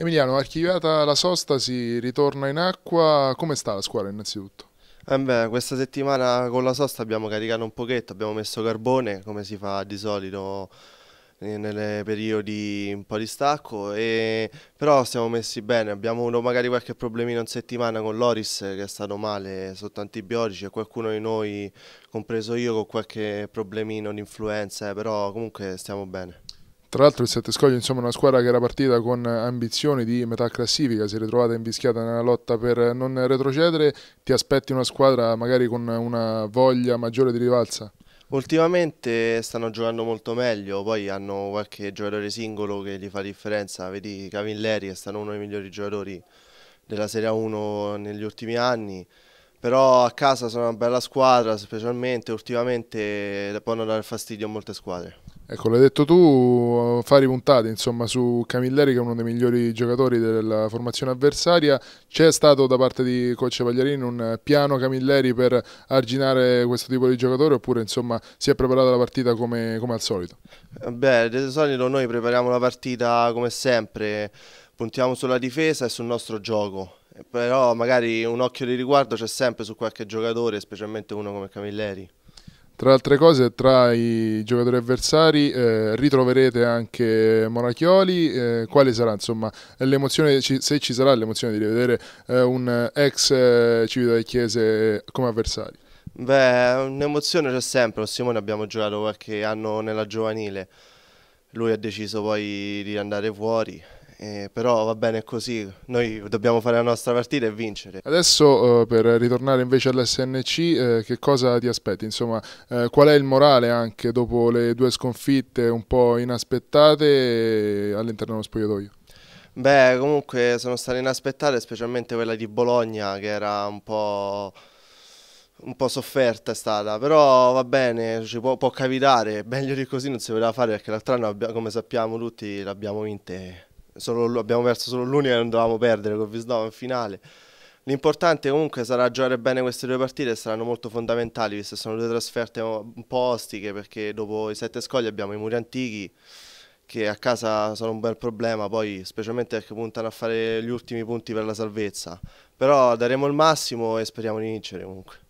Emiliano, archiviata la sosta, si ritorna in acqua, come sta la squadra innanzitutto? Eh beh, questa settimana con la sosta abbiamo caricato un pochetto, abbiamo messo carbone come si fa di solito eh, nei periodi un po' di stacco, e... però siamo messi bene, abbiamo avuto magari qualche problemino in settimana con Loris che è stato male sotto antibiotici e qualcuno di noi, compreso io, con qualche problemino di influenza, eh, però comunque stiamo bene. Tra l'altro il Sette Scogli insomma, è una squadra che era partita con ambizioni di metà classifica, si è ritrovata invischiata nella lotta per non retrocedere, ti aspetti una squadra magari con una voglia maggiore di rivalsa? Ultimamente stanno giocando molto meglio, poi hanno qualche giocatore singolo che gli fa differenza, vedi Cavilleri è stato uno dei migliori giocatori della Serie 1 negli ultimi anni, però a casa sono una bella squadra, specialmente ultimamente eh, possono dare fastidio a molte squadre. Ecco, l'hai detto tu, fari puntate insomma, su Camilleri che è uno dei migliori giocatori della formazione avversaria. C'è stato da parte di coach Pagliarini un piano Camilleri per arginare questo tipo di giocatore oppure insomma, si è preparata la partita come, come al solito? Eh, beh, di solito noi prepariamo la partita come sempre, puntiamo sulla difesa e sul nostro gioco però magari un occhio di riguardo c'è sempre su qualche giocatore, specialmente uno come Camilleri. Tra altre cose, tra i giocatori avversari eh, ritroverete anche Monachioli. Eh, quale sarà insomma l'emozione, se ci sarà l'emozione di rivedere eh, un ex eh, Civitavecchiese come avversario? Beh, un'emozione c'è sempre. Con Simone abbiamo giocato qualche anno nella giovanile. Lui ha deciso poi di andare fuori eh, però va bene così, noi dobbiamo fare la nostra partita e vincere. Adesso eh, per ritornare invece all'SNC, eh, che cosa ti aspetti? Insomma, eh, qual è il morale anche dopo le due sconfitte un po' inaspettate eh, all'interno dello spogliatoio? Beh, comunque sono state inaspettate, specialmente quella di Bologna, che era un po' un po' sofferta è stata, però va bene, ci può, può capitare, meglio di così non si poteva fare perché l'altro anno, come sappiamo tutti, l'abbiamo vinta solo, abbiamo perso solo l'unica e non dovevamo perdere con Visnova in finale. L'importante comunque sarà giocare bene queste due partite, saranno molto fondamentali, visto che sono due trasferte un po' ostiche, perché dopo i sette scogli abbiamo i muri antichi, che a casa sono un bel problema, poi specialmente perché puntano a fare gli ultimi punti per la salvezza. Però daremo il massimo e speriamo di vincere comunque.